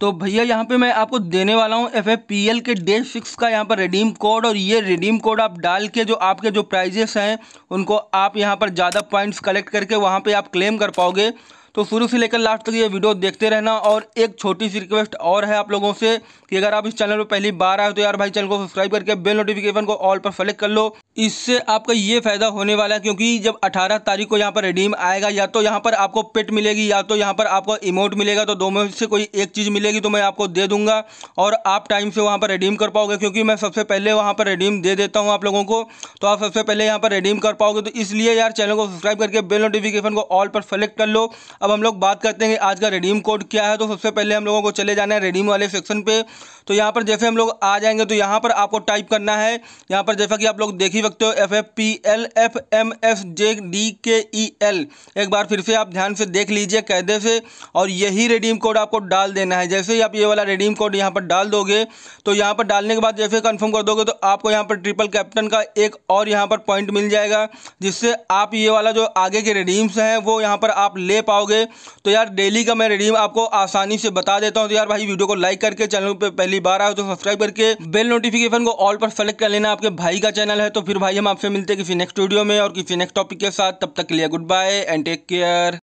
तो भैया यहाँ पे मैं आपको देने वाला हूँ एफ के डे सिक्स का यहाँ पर रिडीम कोड और ये रिडीम कोड आप डाल के जो आपके जो प्राइजेस हैं उनको आप यहाँ पर ज़्यादा पॉइंट्स कलेक्ट करके वहाँ पे आप क्लेम कर पाओगे तो शुरू से लेकर लास्ट तक ये वीडियो देखते रहना और एक छोटी सी रिक्वेस्ट और है आप लोगों से कि अगर आप इस चैनल पर पहली बार आए तो यार भाई चैनल को सब्सक्राइब करके बेल नोटिफिकेशन को ऑल पर सेलेक्ट कर लो इससे आपका ये फायदा होने वाला है क्योंकि जब अठारह तारीख को यहाँ पर रिडीम आएगा या तो यहाँ पर आपको पेट मिलेगी या तो यहाँ पर आपको इमोट मिलेगा तो दो में से कोई एक चीज़ मिलेगी तो मैं आपको दे दूंगा और आप टाइम से वहाँ पर रिडीम कर पाओगे क्योंकि मैं सबसे पहले वहाँ पर रिडीम दे देता हूँ आप लोगों को तो आप सबसे पहले यहाँ पर रिडीम कर पाओगे तो इसलिए यार चैनल को सब्सक्राइब करके बेल नोटिफिकेशन को ऑल पर सेलेक्ट कर लो अब हम लोग बात करते हैं आज का रिडीम कोड क्या है तो सबसे पहले हम लोगों को चले जाना है रिडीम वाले सेक्शन पे तो यहाँ पर जैसे हम लोग आ जाएंगे तो यहाँ पर आपको टाइप करना है यहाँ पर जैसा कि आप लोग देख ही सकते हो F F P L F M S J D K E L एक बार फिर से आप ध्यान से देख लीजिए कैदे से और यही रिडीम कोड आपको डाल देना है जैसे ही आप ये वाला रिडीम कोड यहाँ पर डाल दोगे तो यहाँ पर डालने के बाद जैसे कन्फर्म कर दोगे तो आपको यहाँ पर ट्रिपल कैप्टन का एक और यहाँ पर पॉइंट मिल जाएगा जिससे आप ये वाला जो आगे के रिडीम्स हैं वो यहाँ पर आप ले पाओगे से तो यार डेली का मैं रिडीम आपको आसानी से बता देता हूँ तो यार भाई वीडियो को लाइक करके चैनल पर पहली बार आए तो सब्सक्राइब करके बेल नोटिफिकेशन को ऑल पर सेलेक्ट कर लेना आपके भाई का चैनल है तो फिर भाई हम आपसे मिलते हैं किसी नेक्स्ट वीडियो में और किसी नेक्स्ट टॉपिक के साथ तब तक के लिए goodbye and take care